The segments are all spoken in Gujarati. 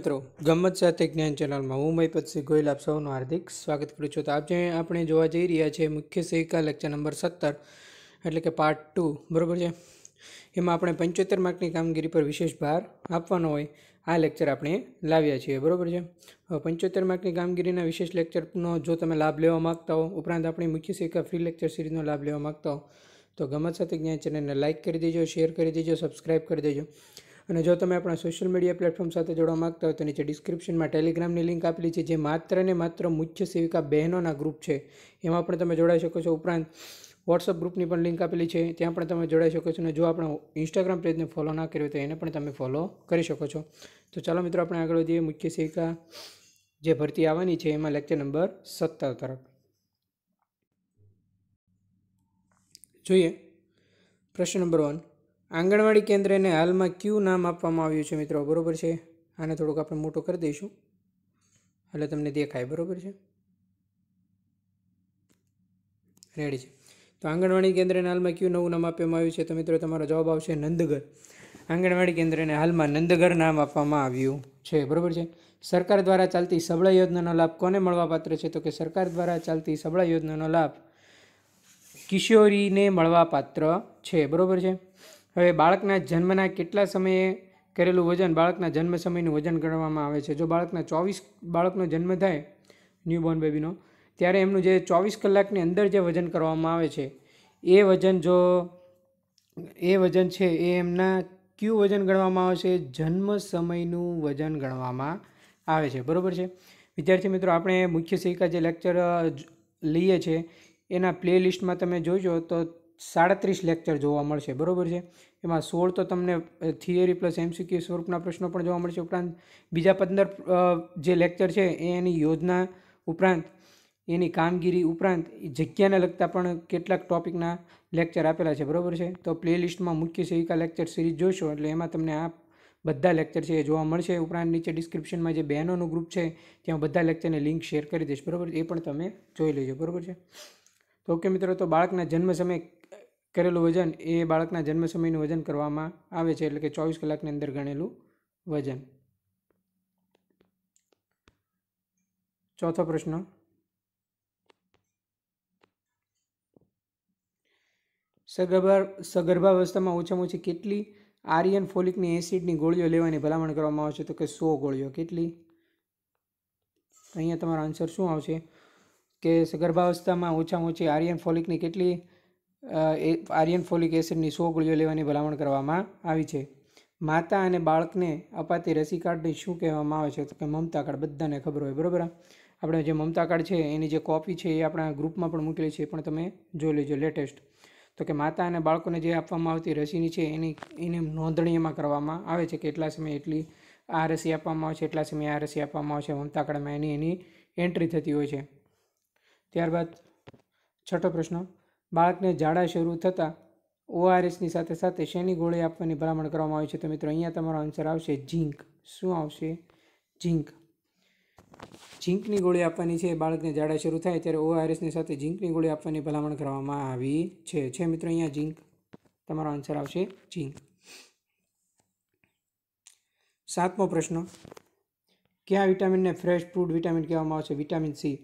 મિત્રો ગમત સાથે જ્ઞાન ચેનલમાં હું મહીપતસિંહ ગોયલ આપ સૌનું હાર્દિક સ્વાગત કરું છું તો જે આપણે જોવા જઈ રહ્યા છીએ મુખ્ય સહિકા લેક્ચર નંબર સત્તર એટલે કે પાર્ટ ટુ બરાબર છે એમાં આપણે પંચોતેર માર્કની કામગીરી પર વિશેષ ભાર આપવાનો હોય આ લેક્ચર આપણે લાવ્યા છીએ બરાબર છે હવે પંચોતેર માર્કની કામગીરીના વિશેષ લેક્ચરનો જો તમે લાભ લેવા માગતા હો ઉપરાંત આપણી મુખ્ય સહિકા ફ્રી લેક્ચર સિરીઝનો લાભ લેવા માગતા હો તો ગમત સાથે જ્ઞાન ચેનલને લાઇક કરી દેજો શેર કરી દેજો સબસ્ક્રાઇબ કરી દેજો અને જો તમે આપણા સોશિયલ મીડિયા પ્લેટફોર્મ સાથે જોડવા માગતા હો તો નીચે ડિસ્ક્રિપ્શનમાં ટેલિગ્રામની લિંક આપેલી છે જે માત્ર ને માત્ર મુખ્ય સેવિકા બહેનોના ગ્રુપ છે એમાં પણ તમે જોડાઈ શકો છો ઉપરાંત વોટ્સઅપ ગ્રુપની પણ લિંક આપેલી છે ત્યાં પણ તમે જોડાઈ શકો છો અને જો આપણે ઇન્સ્ટાગ્રામ પેજને ફોલો ના કર્યો તો એને પણ તમે ફોલો કરી શકો છો તો ચાલો મિત્રો આપણે આગળ વધીએ મુખ્ય સેવિકા જે ભરતી આવવાની છે એમાં લેક્ચર નંબર સત્તર તરફ જોઈએ પ્રશ્ન નંબર વન આંગણવાડી કેન્દ્રને હાલમાં ક્યુ નામ આપવામાં આવ્યું છે મિત્રો બરાબર છે આને થોડુંક આપણે મોટું કરી દઈશું એટલે તમને દેખાય બરાબર છે રેડી છે તો આંગણવાડી કેન્દ્રને હાલમાં ક્યુ નવું નામ આપવામાં આવ્યું છે તો મિત્રો તમારો જવાબ આવશે નંદગર આંગણવાડી કેન્દ્રને હાલમાં નંદગર નામ આપવામાં આવ્યું છે બરાબર છે સરકાર દ્વારા ચાલતી સબળા યોજનાનો લાભ કોને મળવાપાત્ર છે તો કે સરકાર દ્વારા ચાલતી સબળા યોજનાનો લાભ કિશોરીને મળવાપાત્ર છે બરાબર છે હવે બાળકના જન્મના કેટલા સમયે કરેલું વજન બાળકના જન્મ સમયનું વજન ગણવામાં આવે છે જો બાળકના ચોવીસ બાળકનો જન્મ થાય ન્યૂબોર્ન બેબીનો ત્યારે એમનું જે ચોવીસ કલાકની અંદર જે વજન કરવામાં આવે છે એ વજન જો એ વજન છે એ એમના ક્યુ વજન ગણવામાં આવે છે જન્મ સમયનું વજન ગણવામાં આવે છે બરાબર છે વિદ્યાર્થી મિત્રો આપણે મુખ્ય શિક્ષિકા જે લેક્ચર લઈએ છીએ એના પ્લે લિસ્ટમાં તમે જોજો તો સાડત્રીસ લેક્ચર જોવા મળશે બરાબર છે એમાં સોળ તો તમને થિયરી પ્લસ એમસીક્યુ સ્વરૂપના પ્રશ્નો પણ જોવા મળશે ઉપરાંત બીજા પંદર જે લેક્ચર છે એ એની યોજના ઉપરાંત એની કામગીરી ઉપરાંત જગ્યાને લગતા પણ કેટલાક ટોપિકના લેક્ચર આપેલા છે બરાબર છે તો પ્લેલિસ્ટમાં મુખ્ય સેવિકા લેક્ચર સિરીઝ જોશો એટલે એમાં તમને આ બધા લેક્ચર છે એ જોવા મળશે ઉપરાંત નીચે ડિસ્ક્રિપ્શનમાં જે બહેનોનું ગ્રુપ છે ત્યાં બધા લેક્ચરને લિંક શેર કરી દઈશ બરાબર એ પણ તમે જોઈ લેજો બરાબર છે તો ઓકે મિત્રો તો બાળકના જન્મ સમયે કરેલું વજન એ બાળકના જન્મ સમયનું વજન કરવામાં આવે છે એટલે કે ચોવીસ કલાકની અંદર ગણેલું વજન ચોથો પ્રશ્ન સગર્ભા સગર્ભાવસ્થામાં ઓછામાં ઓછી કેટલી આર્યન ફોલિકની એસિડની ગોળીઓ લેવાની ભલામણ કરવામાં આવશે તો કે સો ગોળીઓ કેટલી અહીંયા તમારો આન્સર શું આવશે કે સગર્ભાવસ્થામાં ઓછામાં ઓછી આર્યન ફોલિકની કેટલી એ આર્યન ફોલિક એસિડની સો ગોળીઓ લેવાની ભલામણ કરવામાં આવી છે માતા અને બાળકને અપાતી રસી કાર્ડની શું કહેવામાં આવે છે તો કે મમતા કાર્ડ બધાને ખબર હોય બરાબર આપણે જે મમતા કાર્ડ છે એની જે કોપી છે એ આપણા ગ્રુપમાં પણ મૂકેલી છે એ પણ તમે જોઈ લેજો લેટેસ્ટ તો કે માતા અને બાળકોને જે આપવામાં આવતી રસીની છે એની એને નોંધણીમાં કરવામાં આવે છે કે એટલા સમયે એટલી આ રસી આપવામાં આવે છે એટલા સમયે આ રસી આપવામાં આવે છે મમતા કાર્ડમાં એની એની એન્ટ્રી થતી હોય છે ત્યારબાદ છઠ્ઠો પ્રશ્ન બાળકને ઝાડા શરૂ થતાં ઓઆરએસની સાથે સાથે શેની ગોળી આપવાની ભલામણ કરવામાં આવે છે તો મિત્રો અહીંયા તમારો આન્સર આવશે ઝીંક શું આવશે ઝીંક ઝીંકની ગોળી આપવાની છે બાળકને ઝાડા શરૂ થાય ત્યારે ઓઆરએસની સાથે ઝીંકની ગોળી આપવાની ભલામણ કરવામાં આવી છે છે મિત્રો અહીંયા ઝીંક તમારો આન્સર આવશે ઝીંક સાતમો પ્રશ્ન કયા વિટામિનને ફ્રેશ ફ્રૂટ વિટામિન કહેવામાં આવશે વિટામિન સી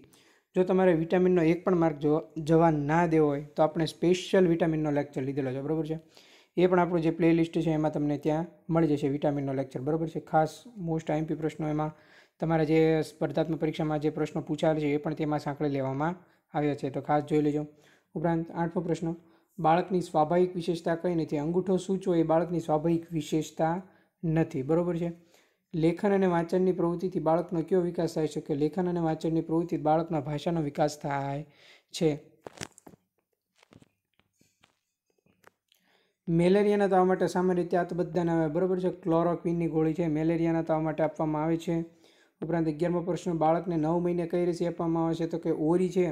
જો તમારે વિટામિનનો એક પણ માર્ક જો જવા ના દેવો હોય તો આપણે સ્પેશિયલ વિટામિનનો લેક્ચર લીધેલો છે બરાબર છે એ પણ આપણું જે પ્લેલિસ્ટ છે એમાં તમને ત્યાં મળી જશે વિટામિનનો લેક્ચર બરાબર છે ખાસ મોસ્ટ આઈમપી પ્રશ્નો એમાં તમારા જે સ્પર્ધાત્મક પરીક્ષામાં જે પ્રશ્નો પૂછાયેલા છે એ પણ તેમાં સાંકળી લેવામાં આવ્યા છે તો ખાસ જોઈ લેજો ઉપરાંત આઠમો પ્રશ્ન બાળકની સ્વાભાવિક વિશેષતા કઈ નથી અંગૂઠો સૂચવો એ બાળકની સ્વાભાવિક વિશેષતા નથી બરાબર છે લેખન અને વાંચનની પ્રવૃત્તિથી બાળકનો કયો વિકાસ થાય છે કે લેખન અને વાંચનની પ્રવૃત્તિ બાળકના ભાષાનો વિકાસ થાય છે મેલેરિયાના તાવ માટે સામાન્ય રીતે આ બધાને આવે બરાબર છે ક્લોરોક્વિનની ગોળી છે મેલેરિયાના તાવ માટે આપવામાં આવે છે ઉપરાંત અગિયારમો પ્રશ્ન બાળકને નવ મહિને કઈ રસી આપવામાં આવે છે તો કે ઓરી છે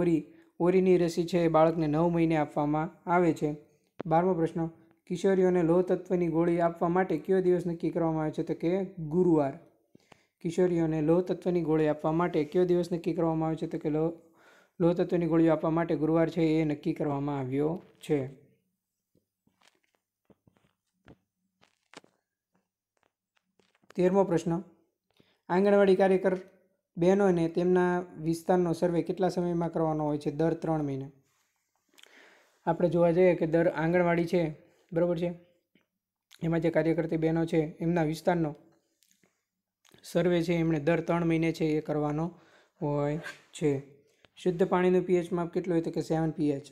ઓરી ઓરીની રસી છે એ બાળકને નવ મહિને આપવામાં આવે છે બારમો પ્રશ્ન કિશોરીઓને લોહ તત્વની ગોળી આપવા માટે કયો દિવસ નક્કી કરવામાં આવે છે તો કે ગુરુવાર કિશોરીઓને લોહ તત્વની ગોળી આપવા માટે કયો દિવસ નક્કી કરવામાં આવે છે તો કે લોહ લોહ તત્વની ગોળીઓ આપવા માટે ગુરુવાર છે એ નક્કી કરવામાં આવ્યો છે તેરમો પ્રશ્ન આંગણવાડી કાર્યકર બહેનોને તેમના વિસ્તારનો સર્વે કેટલા સમયમાં કરવાનો હોય છે દર ત્રણ મહિને આપણે જોવા જઈએ કે દર આંગણવાડી છે બરાબર છે એમાં જે કાર્યકર્તી બહેનો છે એમના વિસ્તારનો સર્વે છે એમણે દર ત્રણ મહિને છે એ કરવાનો હોય છે શુદ્ધ પાણીનું પીએચ માપ કેટલું હોય તો કે સેવન પીએચ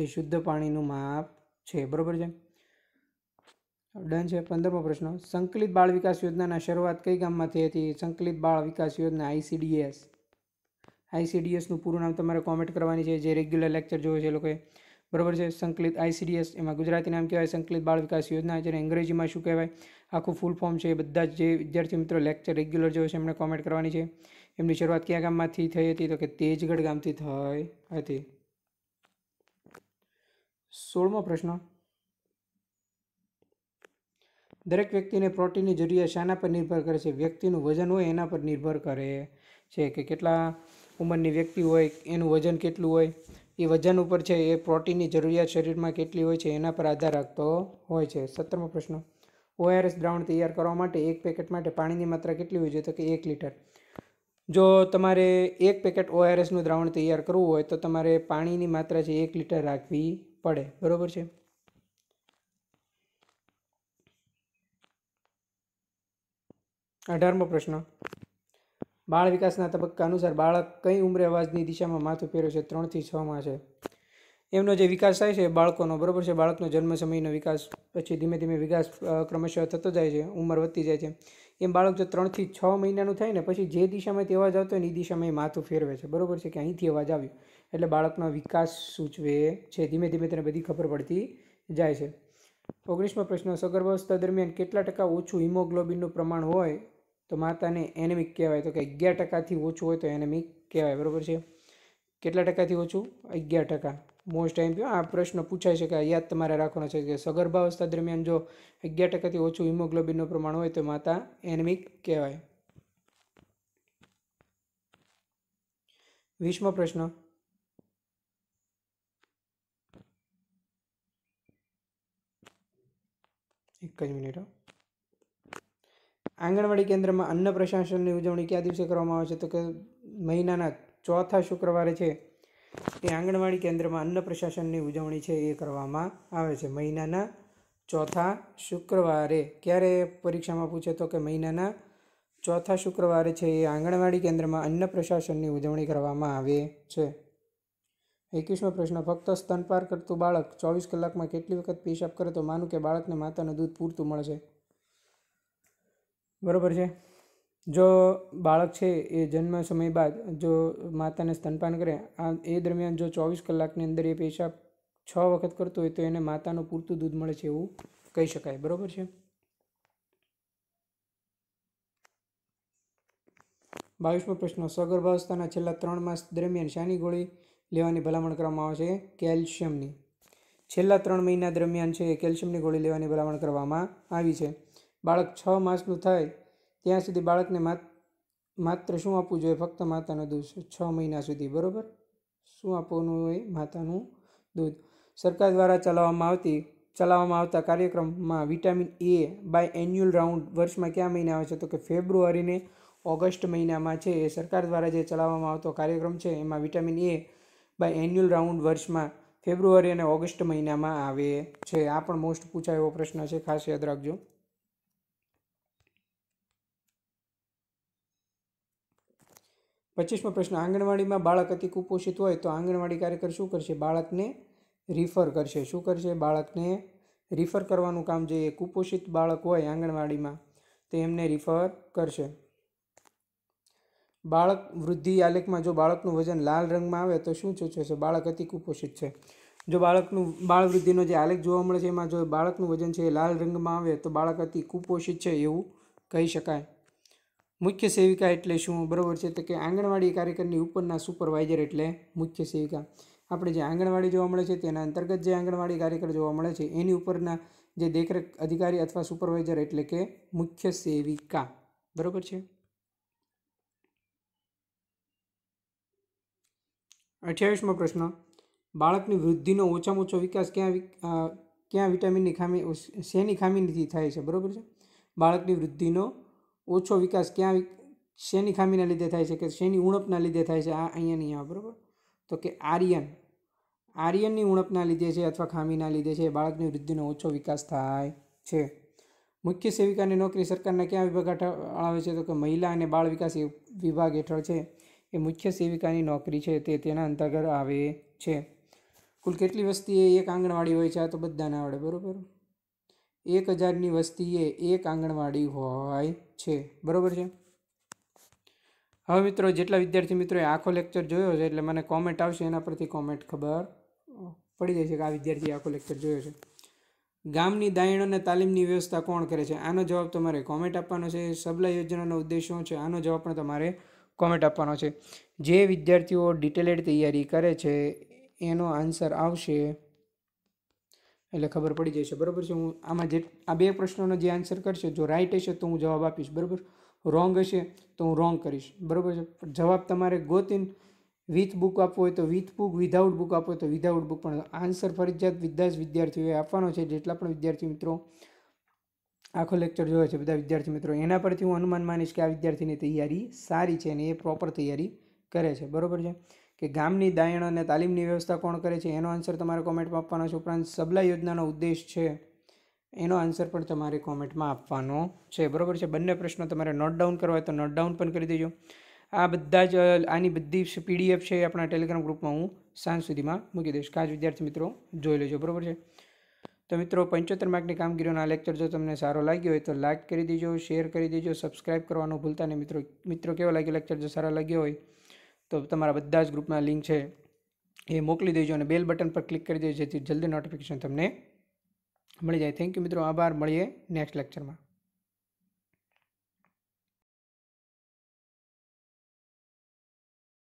એ શુદ્ધ પાણીનું માપ છે બરાબર છે ડન છે પંદરમો પ્રશ્ન સંકલિત બાળ વિકાસ યોજનાના શરૂઆત કઈ ગામમાં થઈ હતી સંકલિત બાળ વિકાસ યોજના આઈસીડીએસ આઈસીડીએસનું પૂરું નામ તમારે કોમેન્ટ કરવાની છે જે રેગ્યુલર લેક્ચર જોવે છે એ લોકોએ બરાબર છે સંકલિત આઈસીડીએસ એમાં ગુજરાતી નામ કહેવાય સંકલિત બાળ વિકાસ યોજના જેને અંગ્રેજીમાં શું કહેવાય આખું ફૂલ ફોર્મ છે એ બધા જ જે વિદ્યાર્થી મિત્રો લેક્ચર રેગ્યુલર જોયો છે એમણે કોમેન્ટ કરવાની છે એમની શરૂઆત ક્યાં ગામમાંથી થઈ હતી તો કે તેજગઢ ગામથી થઈ હતી સોળમો પ્રશ્ન દરેક વ્યક્તિને પ્રોટીનની જરૂરિયાત શાના પર નિર્ભર કરે છે વ્યક્તિનું વજન હોય એના પર નિર્ભર કરે છે કે કેટલા ઉંમરની વ્યક્તિ હોય એનું વજન કેટલું હોય એ વજન ઉપર છે એ પ્રોટીનની જરૂરિયાત શરીરમાં કેટલી હોય છે એના પર આધાર રાખતો હોય છે સત્તરમો પ્રશ્ન ઓઆરએસ દ્રાવણ તૈયાર કરવા માટે એક પેકેટ માટે પાણીની માત્રા કેટલી હોય છે તો કે એક લીટર જો તમારે એક પેકેટ ઓઆરએસનું દ્રાવણ તૈયાર કરવું હોય તો તમારે પાણીની માત્રા છે એક લીટર રાખવી પડે બરાબર છે અઢારમો પ્રશ્ન બાળ વિકાસના તબક્કા અનુસાર બાળક કઈ ઉંમરે અવાજની દિશામાં માથું ફેરવે છે ત્રણથી છમાં છે એમનો જે વિકાસ થાય છે બાળકોનો બરાબર છે બાળકનો જન્મ સમયનો વિકાસ પછી ધીમે ધીમે વિકાસ ક્રમશઃ થતો જાય છે ઉંમર વધતી જાય છે એમ બાળક જો ત્રણથી છ મહિનાનું થાય ને પછી જે દિશામાં તે અવાજ આવતો હોય ને એ દિશામાં એ માથું ફેરવે છે બરાબર છે કે અહીંથી અવાજ આવ્યો એટલે બાળકનો વિકાસ સૂચવે છે ધીમે ધીમે તેને બધી ખબર પડતી જાય છે ઓગણીસમો પ્રશ્ન સગર્ભાવસ્થા દરમિયાન કેટલા ટકા ઓછું હિમોગ્લોબિનનું પ્રમાણ હોય તો માતાને એનેમિક કહેવાય તો કે અગિયાર ટકાથી ઓછું હોય તો એનેમિક કહેવાય બરાબર છે કેટલા ટકાથી ઓછું અગિયાર ટકા મોસ્ટ ટાઈમ આ પ્રશ્ન પૂછાય છે કે યાદ તમારે રાખવાનો છે કે સગર્ભાવસ્થા દરમિયાન જો અગિયાર ટકાથી ઓછું હિમોગ્લોબિનનું પ્રમાણ હોય તો માતા એનેમિક કહેવાય વીસમો પ્રશ્ન એક જ મિનિટ આંગણવાડી કેન્દ્રમાં અન્ન પ્રશાસનની ઉજવણી કયા દિવસે કરવામાં આવે છે તો કે મહિનાના ચોથા શુક્રવારે છે એ આંગણવાડી કેન્દ્રમાં અન્ન પ્રશાસનની ઉજવણી છે એ કરવામાં આવે છે મહિનાના ચોથા શુક્રવારે ક્યારે પરીક્ષામાં પૂછે તો કે મહિનાના ચોથા શુક્રવારે છે એ આંગણવાડી કેન્દ્રમાં અન્ન પ્રશાસનની ઉજવણી કરવામાં આવે છે એકવીસમો પ્રશ્ન ફક્ત સ્તનપાર કરતું બાળક ચોવીસ કલાકમાં કેટલી વખત પેશાબ કરે તો માનું કે બાળકને માતાનું દૂધ પૂરતું મળશે બરાબર છે જો બાળક છે એ જન્મ સમય બાદ જો માતાને સ્તનપાન કરે આ એ દરમિયાન જો ચોવીસ કલાકની અંદર એ પેશાબ છ વખત કરતો હોય તો એને માતાનું પૂરતું દૂધ મળે છે એવું કહી શકાય બરાબર છે બાવીસમો પ્રશ્ન સગર્ભાવસ્થાના છેલ્લા ત્રણ માસ દરમિયાન શાની ગોળી લેવાની ભલામણ કરવામાં આવે છે કેલ્શિયમની છેલ્લા ત્રણ મહિના દરમિયાન છે કેલ્શિયમની ગોળી લેવાની ભલામણ કરવામાં આવી છે બાળક છ માસનું થાય ત્યાં સુધી બાળકને માત્ર શું આપવું જોઈએ ફક્ત માતાનું દૂધ છ મહિના સુધી બરાબર શું આપવાનું હોય માતાનું દૂધ સરકાર દ્વારા ચલાવવામાં આવતી ચલાવવામાં આવતા કાર્યક્રમમાં vitamin A biannual round વર્ષમાં કયા મહિના આવે છે તો કે ફેબ્રુઆરીને ઓગસ્ટ મહિનામાં છે એ સરકાર દ્વારા જે ચલાવવામાં આવતો કાર્યક્રમ છે એમાં vitamin A biannual round વર્ષમાં ફેબ્રુઆરી અને ઓગસ્ટ મહિનામાં આવે છે આ પણ મોસ્ટ પૂછાય એવો પ્રશ્ન છે ખાસ યાદ રાખજો પચીસમો પ્રશ્ન આંગણવાડીમાં બાળક અતિ કુપોષિત હોય તો આંગણવાડી કાર્યકર શું કરશે બાળકને રિફર કરશે શું કરશે બાળકને રિફર કરવાનું કામ જે કુપોષિત બાળક હોય આંગણવાડીમાં તે એમને રિફર કરશે બાળક વૃદ્ધિ આલેખમાં જો બાળકનું વજન લાલ રંગમાં આવે તો શું સૂચવે છે બાળક અતિ કુપોષિત છે જો બાળકનું બાળ વૃદ્ધિનો જે આલેખ જોવા મળે છે એમાં જો બાળકનું વજન છે એ લાલ રંગમાં આવે તો બાળક અતિ કુપોષિત છે એવું કહી શકાય મુખ્ય સેવિકા એટલે શું બરાબર છે તો કે આંગણવાડી કાર્યકરની ઉપરના સુપરવાઇઝર એટલે મુખ્ય સેવિકા આપણે જે આંગણવાડી જોવા મળે છે તેના અંતર્ગત જે આંગણવાડી કાર્યકર જોવા મળે છે એની ઉપરના જે દેખરેખ અધિકારી અથવા સુપરવાઇઝર એટલે કે મુખ્ય સેવિકા બરાબર છે અઠ્યાવીસમો પ્રશ્ન બાળકની વૃદ્ધિનો ઓછામાં ઓછો વિકાસ ક્યાં ક્યાં વિટામિનની ખામી શેની ખામીથી થાય છે બરાબર છે બાળકની વૃદ્ધિનો ઓછો વિકાસ ક્યાં શેની ખામીના લીધે થાય છે કે શેની ઉણપના લીધે થાય છે આ અહીંયાની આ બરાબર તો કે આર્યન આર્યનની ઉણપના લીધે છે અથવા ખામીના લીધે છે બાળકની વૃદ્ધિનો ઓછો વિકાસ થાય છે મુખ્ય સેવિકાની નોકરી સરકારના ક્યાં વિભાગ આવે છે તો કે મહિલા અને બાળ વિકાસ વિભાગ હેઠળ છે એ મુખ્ય સેવિકાની નોકરી છે તે તેના અંતર્ગત આવે છે કુલ કેટલી વસ્તીએ એક આંગણવાડી હોય છે આ તો બધાને આવડે બરાબર એક હજારની વસ્તીએ એક આંગણવાડી હોય છે બરાબર છે હવે મિત્રો જેટલા વિદ્યાર્થી મિત્રોએ આખો લેક્ચર જોયો છે એટલે મને કોમેન્ટ આવશે એના પરથી કોમેન્ટ ખબર પડી જાય છે કે આ વિદ્યાર્થીએ આખો લેક્ચર જોયો છે ગામની દાયણ અને તાલીમની વ્યવસ્થા કોણ કરે છે આનો જવાબ તમારે કોમેન્ટ આપવાનો છે સબલા યોજનાનો ઉદ્દેશ શું છે આનો જવાબ પણ તમારે કોમેન્ટ આપવાનો છે જે વિદ્યાર્થીઓ ડિટેલેડ તૈયારી કરે છે એનો આન્સર આવશે એટલે ખબર પડી જશે બરાબર છે હું આમાં જે આ બે પ્રશ્નોનો જે આન્સર કરશે જો રાઈટ હશે તો હું જવાબ આપીશ બરાબર રોંગ હશે તો હું રોંગ કરીશ બરાબર છે જવાબ તમારે ગોત ઇન વિથ બુક આપવો હોય તો વિથ બુક વિધાઉટ બુક આપવો હોય તો વિધાઉટ બુક પણ આન્સર ફરજિયાત વિદ્યાસ વિદ્યાર્થીઓએ આપવાનો છે જેટલા પણ વિદ્યાર્થી મિત્રો આખો લેક્ચર જોયો છે બધા વિદ્યાર્થી મિત્રો એના પરથી હું અનુમાન માનીશ કે આ વિદ્યાર્થીની તૈયારી સારી છે અને એ પ્રોપર તૈયારી કરે છે બરાબર છે કે ગામની દાયણ અને તાલીમની વ્યવસ્થા કોણ કરે છે એનો આન્સર તમારે કોમેન્ટમાં આપવાનો છે ઉપરાંત સબલા યોજનાનો ઉદ્દેશ છે એનો આન્સર પણ તમારે કોમેન્ટમાં આપવાનો છે બરાબર છે બંને પ્રશ્નો તમારે નોટ ડાઉન કરવા હોય તો નોટ ડાઉન પણ કરી દેજો આ બધા જ આની બધી પીડીએફ છે એ આપણા ટેલિગ્રામ ગ્રુપમાં હું સાંજ સુધીમાં મૂકી દઈશ ખાસ વિદ્યાર્થી મિત્રો જોઈ લેજો બરાબર છે તો મિત્રો પંચોતેર માર્કની કામગીરીનો આ લેક્ચર જો તમને સારો લાગ્યો હોય તો લાઇક કરી દેજો શેર કરી દેજો સબસ્ક્રાઇબ કરવાનું ભૂલતા નહીં મિત્રો મિત્રો કેવો લાગ્યો લેક્ચર જો સારા લાગ્યો હોય તો તમારા બધા જ ગ્રુપના લિંક છે એ મોકલી દેજો અને બેલ બટન પર ક્લિક કરી દેજો જેથી જલ્દી નોટિફિકેશન તમને મળી જાય થેન્ક યુ મિત્રો આભાર મળીએ નેક્સ્ટ લેક્ચરમાં